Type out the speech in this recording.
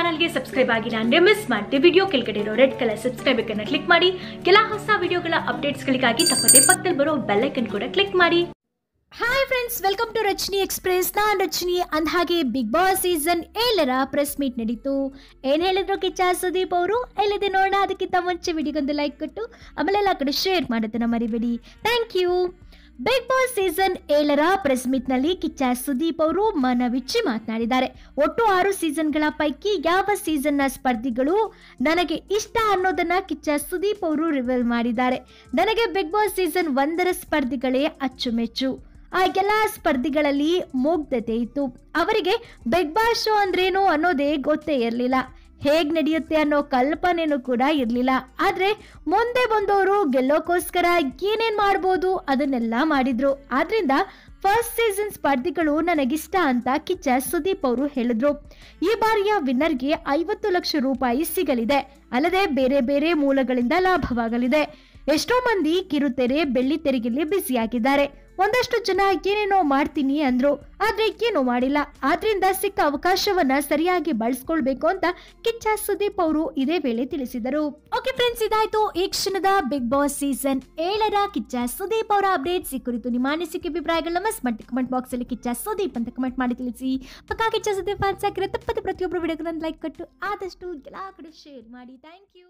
ಚಾನಲ್ಗೆ ಸಬ್ಸ್ಕ್ರೈಬ್ ಆಗಿ ನಾನು ಮಿಸ್ ಮಾಡಿದೆ ವಿಡಿಯೋ ಕೆಳಗಡೆ ಇರೋ ರೆಡ್ ಕಲರ್ ಸಬ್ಸ್ಕ್ರೈಬ್ ಬೇಕನ್ನು ಕ್ಲಿಕ್ ಮಾಡಿ ಕೆಲ ಹೊಸ ವಿಡಿಯೋಗಳ ಅಪ್ಡೇಟ್ಸ್ಗಳಿಗಾಗಿ ತಪ್ಪದೇ ಪಕ್ಕದಲ್ಲಿ ಬರೋ ಬೆಲ್ಲೈಕನ್ ಕೂಡ ಕ್ಲಿಕ್ ಮಾಡಿ hi friends welcome to Rachani express ನಾನು ರಚನಿ ಹಾಗೆ ಬಿಗ್ ಬಾಸ್ ಸೀಸನ್ ಏಳರ ಪ್ರೆಸ್ ಮೀಟ್ ನಡೀತು ಏನ್ ಹೇಳಿದ್ರು ಕಿಚ್ಚ ಸುದೀಪ್ ಅವರು ಎಲ್ಲಿದೆ ನೋಡೋಣ ಅದಕ್ಕಿಂತ ಮುಂಚೆ ವಿಡಿಯೋಗೊಂದು ಲೈಕ್ ಕೊಟ್ಟು ಆಮೇಲೆ ಎಲ್ಲ ಕಡೆ ಶೇರ್ ಮಾಡೋದನ್ನ ಮರಿಬೇಡಿ thank you Bigg Boss season ಏಳರ ಪ್ರೆಸ್ ಮೀಟ್ ನಲ್ಲಿ ಕಿಚ್ಚ ಸುದೀಪ್ ಅವರು ಮನವಿಚ್ಚಿ ಮಾತನಾಡಿದ್ದಾರೆ ಒಟ್ಟು ಆರು ಸೀಸನ್ಗಳ ಪೈಕಿ ಯಾವ ಸೀಸನ್ನ ಸ್ಪರ್ಧಿಗಳು ನನಗೆ ಇಷ್ಟ ಅನ್ನೋದನ್ನ ಕಿಚ್ಚ ಸುದೀಪ್ ಅವರು ರಿವೀಲ್ ಮಾಡಿದ್ದಾರೆ ನನಗೆ ಬಿಗ್ ಬಾಸ್ ಸೀಸನ್ ಒಂದರ ಸ್ಪರ್ಧಿಗಳೇ ಅಚ್ಚುಮೆಚ್ಚು ಆ ಎಲ್ಲಾ ಸ್ಪರ್ಧಿಗಳಲ್ಲಿ ಮುಗ್ಧತೆ ಇತ್ತು ಅವರಿಗೆ ಬಿಗ್ ಬಾಸ್ ಶೋ ಅಂದ್ರೇನು ಅನ್ನೋದೇ ಗೊತ್ತೇ ಇರಲಿಲ್ಲ ಹೇಗ್ ನಡೆಯುತ್ತೆ ಅನ್ನೋ ಕಲ್ಪನೆನೂ ಕೂಡ ಇರಲಿಲ್ಲ ಆದ್ರೆ ಮುಂದೆ ಬಂದವರು ಗೆಲ್ಲೋಕೋಸ್ಕರ ಏನೇನ್ ಮಾಡ್ಬೋದು ಅದನ್ನೆಲ್ಲ ಮಾಡಿದ್ರು ಆದ್ರಿಂದ ಫಸ್ಟ್ ಸೀಸನ್ ಸ್ಪರ್ಧಿಗಳು ನನಗಿಷ್ಟ ಅಂತ ಕಿಚ್ಚ ಸುದೀಪ್ ಅವರು ಹೇಳಿದ್ರು ಈ ಬಾರಿಯ ವಿನ್ನರ್ಗೆ ಐವತ್ತು ಲಕ್ಷ ರೂಪಾಯಿ ಸಿಗಲಿದೆ ಅಲ್ಲದೆ ಬೇರೆ ಬೇರೆ ಮೂಲಗಳಿಂದ ಲಾಭವಾಗಲಿದೆ ಎಷ್ಟೋ ಮಂದಿ ಕಿರುತೆರೆ ಬೆಳ್ಳಿ ತೆರಿಗೆಯಲ್ಲಿ ಆಗಿದ್ದಾರೆ ಒಂದಷ್ಟು ಜನ ಏನೇನೋ ಮಾಡ್ತೀನಿ ಅಂದ್ರು ಆದ್ರೆ ಏನೂ ಮಾಡಿಲ್ಲ ಆದ್ರಿಂದ ಸಿಕ್ಕ ಅವಕಾಶವನ್ನ ಸರಿಯಾಗಿ ಬಳಸ್ಕೊಳ್ಬೇಕು ಅಂತ ಕಿಚ್ಚ ಸುದೀಪ್ ಅವರು ಇದೇ ವೇಳೆ ತಿಳಿಸಿದರು ಓಕೆ ಫ್ರೆಂಡ್ಸ್ ಇದಾಯ್ತು ಈ ಕ್ಷಣದ ಬಿಗ್ ಬಾಸ್ ಸೀಸನ್ ಏಳರ ಕಿಚ್ಚ ಸುದೀಪ್ ಅವರ ಅಪ್ಡೇಟ್ಸ್ ಈ ಕುರಿತು ನಿಮ್ಮ ಅನಿಸಿಕೆ ಅಭಿಪ್ರಾಯಗಳನ್ನ ಮಸ್ ಮಾಡಿ ಕಮೆಂಟ್ ಬಾಕ್ಸ್ ಅಲ್ಲಿ ಕಿಚ್ಚ ಸುದೀಪ್ ಅಂತ ಕಮೆಂಟ್ ಮಾಡಿ ತಿಳಿಸಿ ಪಕ್ಕ ಕಿಚ್ಚ ಸುದೀಪ್ ಫ್ಯಾನ್ಸ್ ಆಗಿರೋ ತಪ್ಪದೆ ಪ್ರತಿಯೊಬ್ಬರು ವಿಡಿಯೋಗಳನ್ನು ಲೈಕ್ ಕಟ್ಟು ಆದಷ್ಟು ಎಲ್ಲ ಕಡೆ ಶೇರ್ ಮಾಡಿ ಥ್ಯಾಂಕ್ ಯು